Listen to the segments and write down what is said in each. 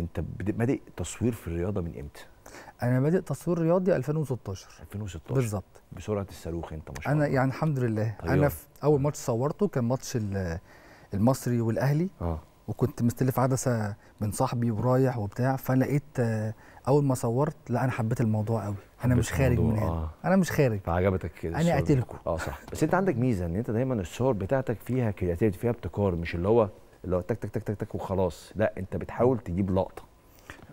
انت بادئ تصوير في الرياضه من امتى؟ انا بادئ تصوير رياضي 2016 2016 بالظبط بسرعه الصاروخ انت ما شاء الله انا يعني الحمد لله طيب. انا في اول ماتش صورته كان ماتش المصري والاهلي اه وكنت مستلف عدسه من صاحبي ورايح وبتاع فلقيت آه، اول ما صورت لا انا حبيت الموضوع قوي انا مش خارج من هنا آه. انا مش خارج فعجبتك كده انا قاتلكم اه صح بس انت عندك ميزه ان انت دايما الصور بتاعتك فيها كرياتيفيتي فيها ابتكار مش اللي هو اللي هو تك تك تك تك تك وخلاص لا انت بتحاول تجيب لقطه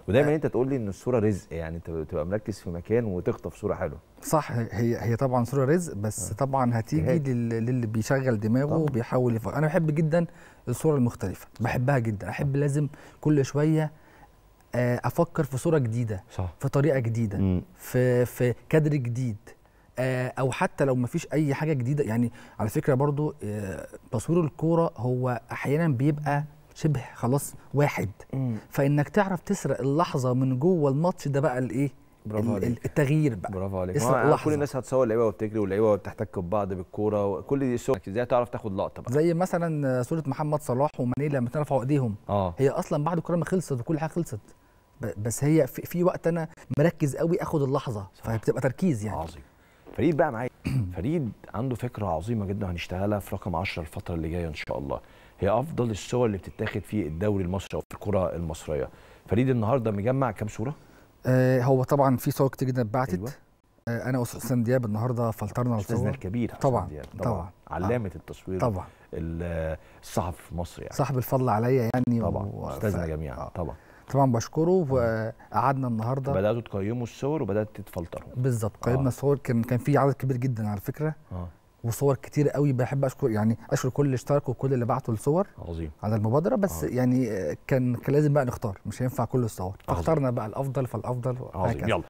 ودايما آه. انت تقول لي ان الصوره رزق يعني انت بتبقى مركز في مكان وتخطف صوره حلوه صح هي هي طبعا صوره رزق بس آه. طبعا هتيجي للي بيشغل دماغه طبعا. وبيحاول يفكر انا بحب جدا الصوره المختلفه بحبها جدا احب آه. لازم كل شويه آه، افكر في صوره جديده صح. في طريقه جديده في في كادر جديد آه، او حتى لو ما فيش اي حاجه جديده يعني على فكره برضو آه، تصوير الكوره هو احيانا بيبقى شبه خلاص واحد مم. فانك تعرف تسرق اللحظه من جوه الماتش ده بقى الايه برافو عليك التغيير بقى برافو عليك اللحظة. كل الناس هتصور اللعيبه وبتجري واللعيبه وبتحتك ببعض بالكوره كل دي الشغل ازاي تعرف تاخد لقطه بقى زي مثلا صوره محمد صلاح وماني لما ترفعوا ايديهم آه. هي اصلا بعد الكوره ما خلصت وكل حاجه خلصت بس هي في, وقت انا مركز قوي اخد اللحظه فبتبقى تركيز يعني عظيم فريد بقى معايا فريد عنده فكره عظيمه جدا هنشتغلها في رقم 10 الفتره اللي جايه ان شاء الله هي افضل الصور اللي بتتاخد في الدوري المصري او في الكره المصريه فريد النهارده مجمع كام صوره آه هو طبعا في صور كتير جدا اتبعتت أيوة. آه انا واستاذ دياب النهارده فلترنا الصور استاذنا الكبير طبعا دياب. طبعا, علامه آه. التصوير طبعا الصحفي في مصر يعني صاحب الفضل عليا يعني طبعا و... استاذنا جميعا آه. طبعا طبعا بشكره وقعدنا النهارده بداتوا تقيموا الصور وبدات تتفلتروا بالظبط قيمنا آه. الصور كان كان في عدد كبير جدا على فكره آه. وصور كتير قوي بحب اشكر يعني اشكر كل اللي اشتركوا وكل اللي بعتوا الصور عظيم على المبادره بس آه. يعني كان لازم بقى نختار مش هينفع كل الصور فاخترنا بقى الافضل فالافضل عظيم يلا